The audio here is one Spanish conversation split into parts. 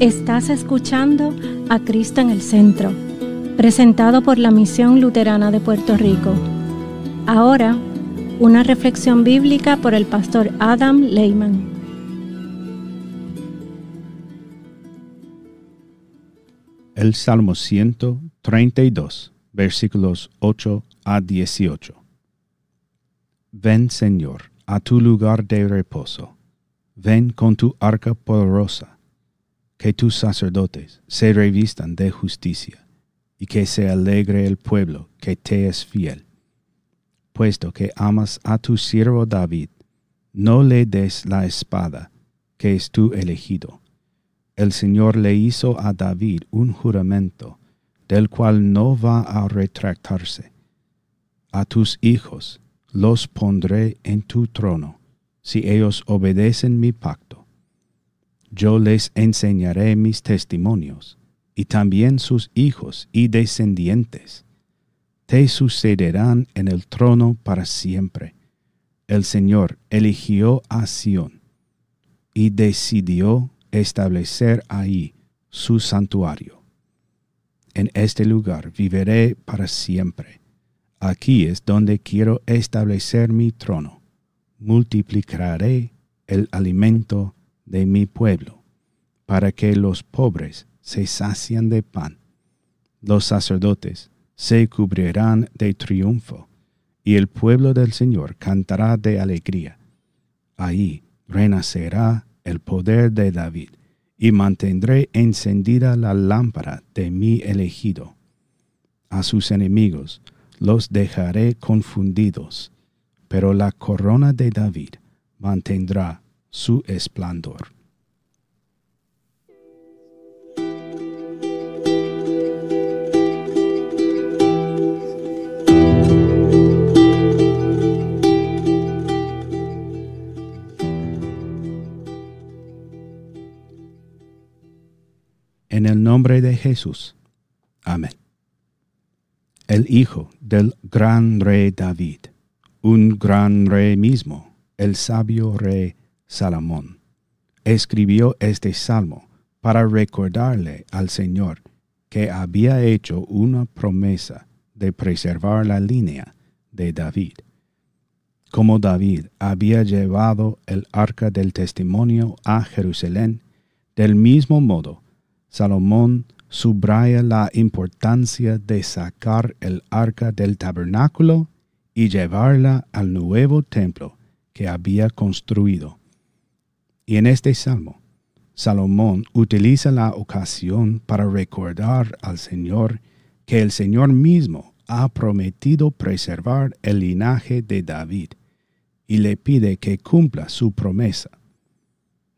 Estás escuchando a Cristo en el Centro, presentado por la Misión Luterana de Puerto Rico. Ahora, una reflexión bíblica por el pastor Adam Lehman. El Salmo 132, versículos 8 a 18. Ven, Señor, a tu lugar de reposo. Ven con tu arca poderosa que tus sacerdotes se revistan de justicia, y que se alegre el pueblo que te es fiel. Puesto que amas a tu siervo David, no le des la espada, que es tu elegido. El Señor le hizo a David un juramento, del cual no va a retractarse. A tus hijos los pondré en tu trono, si ellos obedecen mi pacto yo les enseñaré mis testimonios, y también sus hijos y descendientes. Te sucederán en el trono para siempre. El Señor eligió a Sión y decidió establecer ahí su santuario. En este lugar viviré para siempre. Aquí es donde quiero establecer mi trono. Multiplicaré el alimento de mi pueblo, para que los pobres se sacian de pan. Los sacerdotes se cubrirán de triunfo, y el pueblo del Señor cantará de alegría. Ahí renacerá el poder de David, y mantendré encendida la lámpara de mi elegido. A sus enemigos los dejaré confundidos, pero la corona de David mantendrá su esplendor. En el nombre de Jesús. Amén. El Hijo del gran Rey David, un gran Rey mismo, el sabio Rey Salomón escribió este salmo para recordarle al Señor que había hecho una promesa de preservar la línea de David. Como David había llevado el arca del testimonio a Jerusalén, del mismo modo, Salomón subraya la importancia de sacar el arca del tabernáculo y llevarla al nuevo templo que había construido y en este salmo, Salomón utiliza la ocasión para recordar al Señor que el Señor mismo ha prometido preservar el linaje de David y le pide que cumpla su promesa.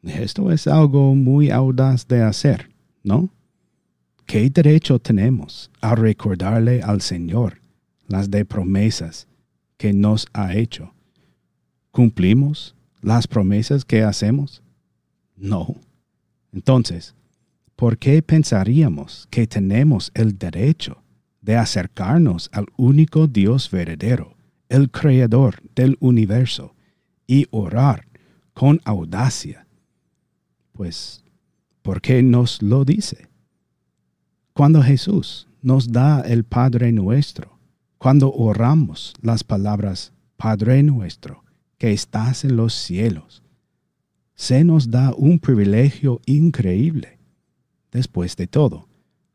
Esto es algo muy audaz de hacer, ¿no? ¿Qué derecho tenemos a recordarle al Señor las de promesas que nos ha hecho? ¿Cumplimos las promesas que hacemos? No. Entonces, ¿por qué pensaríamos que tenemos el derecho de acercarnos al único Dios verdadero, el Creador del universo, y orar con audacia? Pues, ¿por qué nos lo dice? Cuando Jesús nos da el Padre nuestro, cuando oramos las palabras Padre nuestro, que estás en los cielos. Se nos da un privilegio increíble. Después de todo,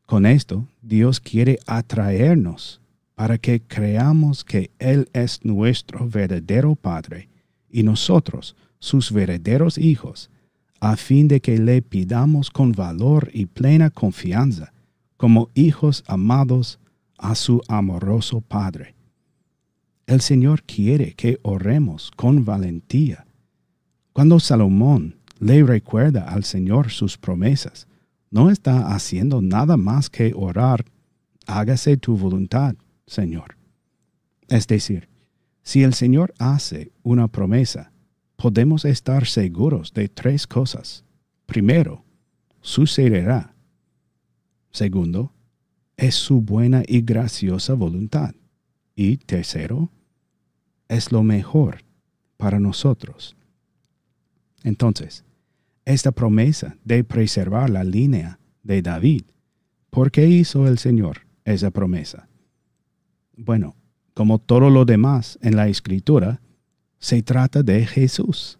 con esto Dios quiere atraernos para que creamos que Él es nuestro verdadero Padre y nosotros sus verdaderos hijos, a fin de que le pidamos con valor y plena confianza, como hijos amados a su amoroso Padre. El Señor quiere que oremos con valentía. Cuando Salomón le recuerda al Señor sus promesas, no está haciendo nada más que orar, hágase tu voluntad, Señor. Es decir, si el Señor hace una promesa, podemos estar seguros de tres cosas. Primero, sucederá. Segundo, es su buena y graciosa voluntad. Y tercero, es lo mejor para nosotros. Entonces, esta promesa de preservar la línea de David, ¿por qué hizo el Señor esa promesa? Bueno, como todo lo demás en la escritura, se trata de Jesús.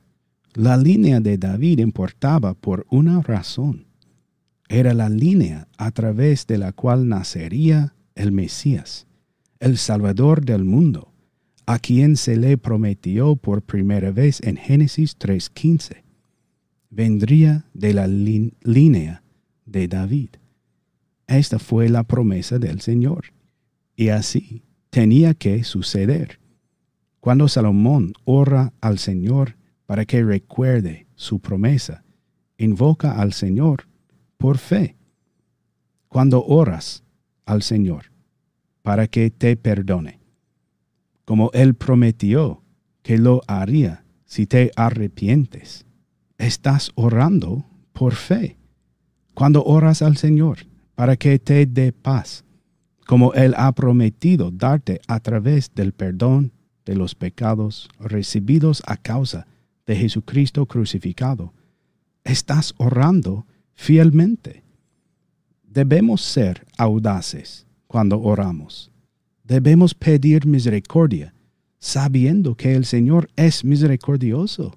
La línea de David importaba por una razón. Era la línea a través de la cual nacería el Mesías, el Salvador del mundo a quien se le prometió por primera vez en Génesis 3.15. Vendría de la línea de David. Esta fue la promesa del Señor. Y así tenía que suceder. Cuando Salomón ora al Señor para que recuerde su promesa, invoca al Señor por fe. Cuando oras al Señor para que te perdone, como Él prometió que lo haría si te arrepientes. Estás orando por fe. Cuando oras al Señor para que te dé paz, como Él ha prometido darte a través del perdón de los pecados recibidos a causa de Jesucristo crucificado, estás orando fielmente. Debemos ser audaces cuando oramos Debemos pedir misericordia, sabiendo que el Señor es misericordioso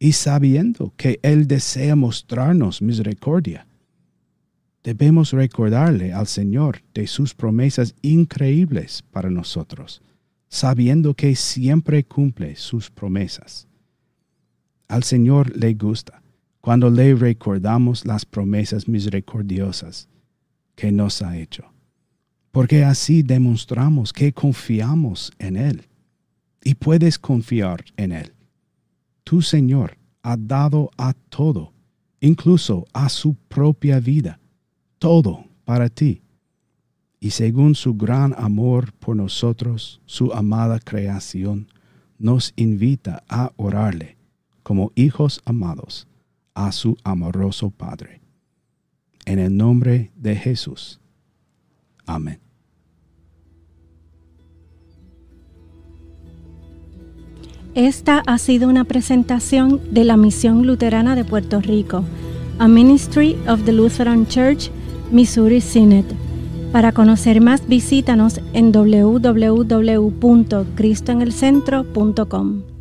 y sabiendo que Él desea mostrarnos misericordia. Debemos recordarle al Señor de sus promesas increíbles para nosotros, sabiendo que siempre cumple sus promesas. Al Señor le gusta cuando le recordamos las promesas misericordiosas que nos ha hecho porque así demostramos que confiamos en Él. Y puedes confiar en Él. Tu Señor ha dado a todo, incluso a su propia vida, todo para ti. Y según su gran amor por nosotros, su amada creación, nos invita a orarle como hijos amados a su amoroso Padre. En el nombre de Jesús. Amén. Esta ha sido una presentación de la Misión Luterana de Puerto Rico, a Ministry of the Lutheran Church, Missouri Synod. Para conocer más, visítanos en www.cristoenelcentro.com.